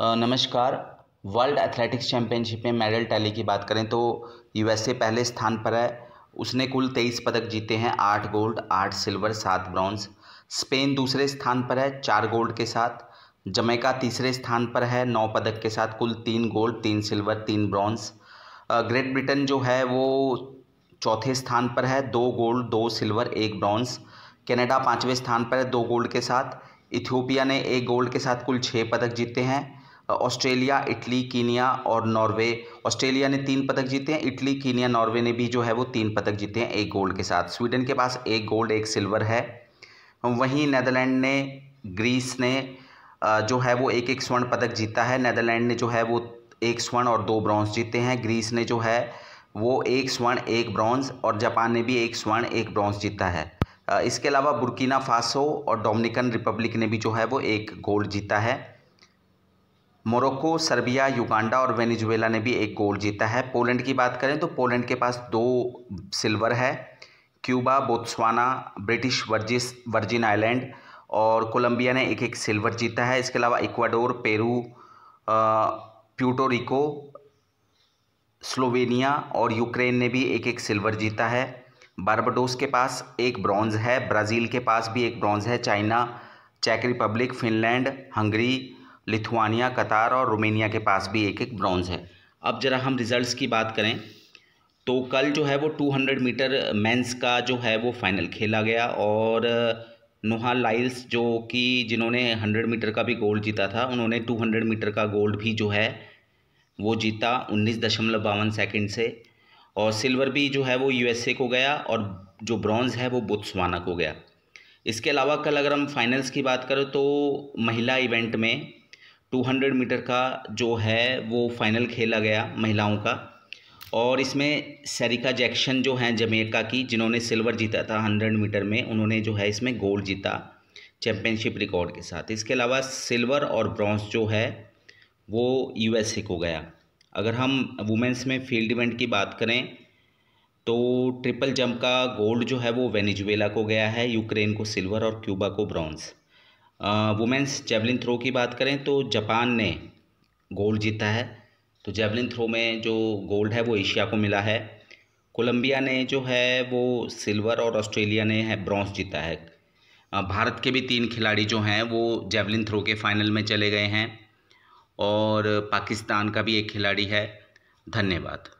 नमस्कार world athletics championship में medal tally की बात करें तो यूएसए पहले स्थान पर है उसने कुल तेईस पदक जीते हैं आठ गोल्ड आठ सिल्वर सात ब्रॉन्ज स्पेन दूसरे स्थान पर है चार गोल्ड के साथ जमैका तीसरे स्थान पर है नौ पदक के साथ कुल तीन गोल्ड तीन सिल्वर तीन ब्रॉन्ज ग्रेट ब्रिटेन जो है वो चौथे स्थान पर है दो गोल्ड दो सिल्वर एक ब्रॉन्ज कनाडा पाँचवें स्थान पर है दो गोल्ड के साथ इथियोपिया ने एक गोल्ड के साथ कुल छः पदक जीते हैं ऑस्ट्रेलिया इटली कीनिया और नॉर्वे ऑस्ट्रेलिया ने तीन पदक जीते हैं इटली कीनिया नॉर्वे ने भी जो है वो तीन पदक जीते हैं एक गोल्ड के साथ स्वीडन के पास एक गोल्ड एक सिल्वर है वहीं नैदरलैंड ने ग्रीस ने जो है वो एक एक स्वर्ण पदक जीता है नैदरलैंड ने जो है वो एक स्वर्ण और दो ब्रॉन्ज जीते हैं ग्रीस ने जो है वो एक स्वर्ण एक ब्रॉन्ज और जापान ने भी एक स्वर्ण एक ब्रॉन्ज जीता है इसके अलावा बुर्किना फासो और डोमिनिकन रिपब्लिक ने भी जो है वो एक गोल्ड जीता है मोरक्को सर्बिया युगांडा और वेनेजुएला ने भी एक गोल्ड जीता है पोलैंड की बात करें तो पोलैंड के पास दो सिल्वर है क्यूबा बोत्सवाना ब्रिटिश वर्जिस वर्जिन आइलैंड और कोलंबिया ने एक एक सिल्वर जीता है इसके अलावा इक्वाडोर पेरू प्यूटोरिको स्लोवेनिया और यूक्रेन ने भी एक एक सिल्वर जीता है बारबाडोस के पास एक ब्रॉन्ज है ब्राज़ील के पास भी एक ब्रॉन्ज है चाइना चेक Republic Finland Hungary Lithuania Qatar और रोमेनिया के पास भी एक एक ब्रॉन्ज़ है अब ज़रा हम रिज़ल्ट्स की बात करें तो कल जो है वो 200 मीटर मेंस का जो है वो फाइनल खेला गया और नोहा लाइल्स जो कि जिन्होंने 100 मीटर का भी गोल्ड जीता था उन्होंने 200 मीटर का गोल्ड भी जो है वो जीता उन्नीस दशमलव बावन सेकेंड से और सिल्वर भी जो है वो यूएसए को गया और जो ब्रॉन्ज़ है वो बुत्सवाना को गया इसके अलावा कल अगर हम फाइनल्स की बात करें तो महिला इवेंट में 200 मीटर का जो है वो फाइनल खेला गया महिलाओं का और इसमें सरिका जैक्शन जो हैं जमेका की जिन्होंने सिल्वर जीता था 100 मीटर में उन्होंने जो है इसमें गोल्ड जीता चैम्पियनशिप रिकॉर्ड के साथ इसके अलावा सिल्वर और ब्रॉन्ज जो है वो यूएसए को गया अगर हम वुमेंस में फील्ड इवेंट की बात करें तो ट्रिपल जंप का गोल्ड जो है वो वेनेजुएला को गया है यूक्रेन को सिल्वर और क्यूबा को ब्रॉन्ज़ वुमेंस जेवलिन थ्रो की बात करें तो जापान ने गोल्ड जीता है तो जेवलिन थ्रो में जो गोल्ड है वो एशिया को मिला है कोलंबिया ने जो है वो सिल्वर और ऑस्ट्रेलिया ने है ब्रॉन्ज जीता है भारत के भी तीन खिलाड़ी जो हैं वो जेवलिन थ्रो के फाइनल में चले गए हैं और पाकिस्तान का भी एक खिलाड़ी है धन्यवाद